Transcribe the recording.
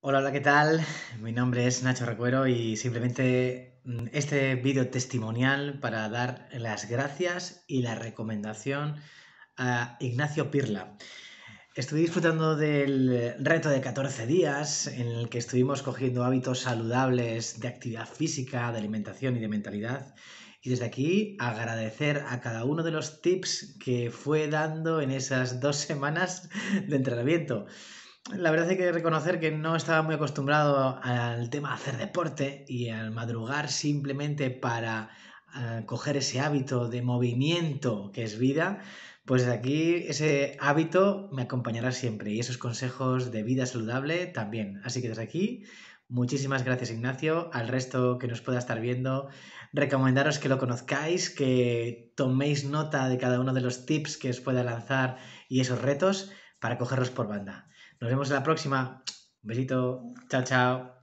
Hola, hola, ¿qué tal? Mi nombre es Nacho Recuero y simplemente mm, este vídeo testimonial para dar las gracias y la recomendación a Ignacio Pirla. Estoy disfrutando del reto de 14 días en el que estuvimos cogiendo hábitos saludables de actividad física, de alimentación y de mentalidad. Y desde aquí agradecer a cada uno de los tips que fue dando en esas dos semanas de entrenamiento la verdad hay que reconocer que no estaba muy acostumbrado al tema de hacer deporte y al madrugar simplemente para eh, coger ese hábito de movimiento que es vida, pues aquí ese hábito me acompañará siempre y esos consejos de vida saludable también. Así que desde aquí, muchísimas gracias Ignacio, al resto que nos pueda estar viendo, recomendaros que lo conozcáis, que toméis nota de cada uno de los tips que os pueda lanzar y esos retos para cogerlos por banda. Nos vemos en la próxima. Un besito. Chao, chao.